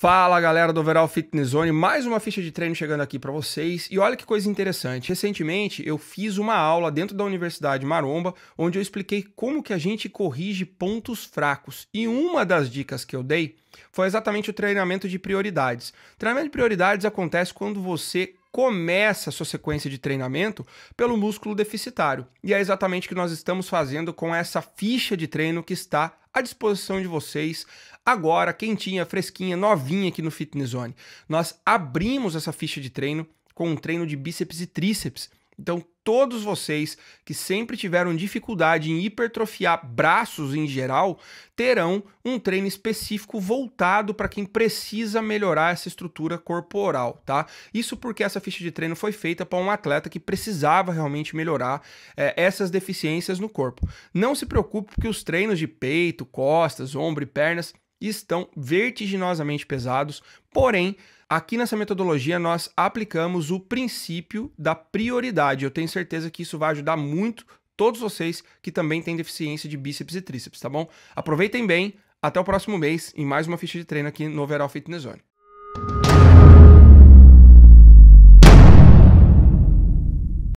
Fala galera do Overall Fitness Zone, mais uma ficha de treino chegando aqui para vocês. E olha que coisa interessante, recentemente eu fiz uma aula dentro da Universidade Maromba, onde eu expliquei como que a gente corrige pontos fracos. E uma das dicas que eu dei foi exatamente o treinamento de prioridades. O treinamento de prioridades acontece quando você começa a sua sequência de treinamento pelo músculo deficitário. E é exatamente o que nós estamos fazendo com essa ficha de treino que está à disposição de vocês agora, quentinha, fresquinha, novinha aqui no Fitness Zone. Nós abrimos essa ficha de treino com um treino de bíceps e tríceps então, todos vocês que sempre tiveram dificuldade em hipertrofiar braços em geral, terão um treino específico voltado para quem precisa melhorar essa estrutura corporal, tá? Isso porque essa ficha de treino foi feita para um atleta que precisava realmente melhorar é, essas deficiências no corpo. Não se preocupe, porque os treinos de peito, costas, ombro e pernas estão vertiginosamente pesados, porém Aqui nessa metodologia nós aplicamos o princípio da prioridade. Eu tenho certeza que isso vai ajudar muito todos vocês que também têm deficiência de bíceps e tríceps, tá bom? Aproveitem bem, até o próximo mês em mais uma ficha de treino aqui no Overall Fitness Zone.